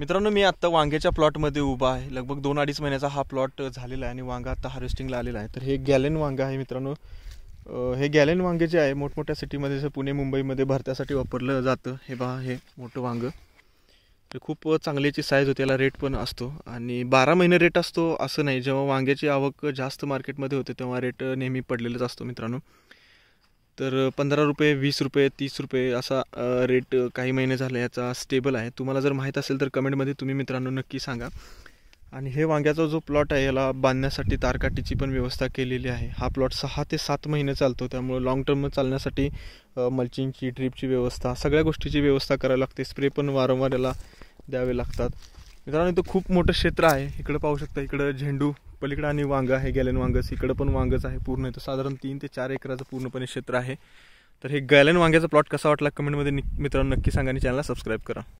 मित्रांनो मी आत्ता वांग्याच्या प्लॉटमध्ये उभा आहे लगभग दोन अडीच महिन्याचा हा प्लॉट झालेला आहे आणि वांगा आत्ता हार्वेस्टिंगला आलेला आहे तर हे गॅलेन वांगा आहे मित्रांनो हे गॅलेन वांगे जे आहे मोठमोठ्या सिटीमध्ये जसं पुणे मुंबईमध्ये भरत्यासाठी वापरलं जातं हे बा हे मोठं वांगं तर खूप चांगल्याची साईज होते याला रेट पण असतो आणि बारा महिने रेट असतो असं नाही जेव्हा वांग्याची आवक जास्त मार्केटमध्ये होते तेव्हा रेट नेहमी पडलेलाच असतो मित्रांनो तर पंधरा रुपये वीस रुपये तीस रुपये असा रेट काही महिने झाला याचा स्टेबल आहे तुम्हाला जर माहीत असेल तर कमेंटमध्ये तुम्ही मित्रांनो नक्की सांगा आणि हे वांग्याचा जो प्लॉट आहे याला बांधण्यासाठी तारकाटीची पण व्यवस्था केलेली आहे हा प्लॉट सहा ते सात महिने चालतो त्यामुळे लाँग टर्म चालण्यासाठी मल्चिंगची ड्रीपची व्यवस्था सगळ्या गोष्टीची व्यवस्था करावी लागते स्प्रे पण वारंवार याला द्यावे लागतात मित्रांनो इथं खूप मोठं क्षेत्र आहे इकडं पाहू शकता इकडं झेंडू पलीकडं आणि वांग आहे गॅलन वांगस इकडं पण वांगच आहे पूर्ण इथं साधारण तीन ते चार एकराचं पूर्णपणे क्षेत्र आहे तर हे गॅलन वांग्याचा प्लॉट कसा वाटला कमेंटमध्ये मित्रांनो नक्की सांगा आणि चॅनलला सबस्क्राईब करा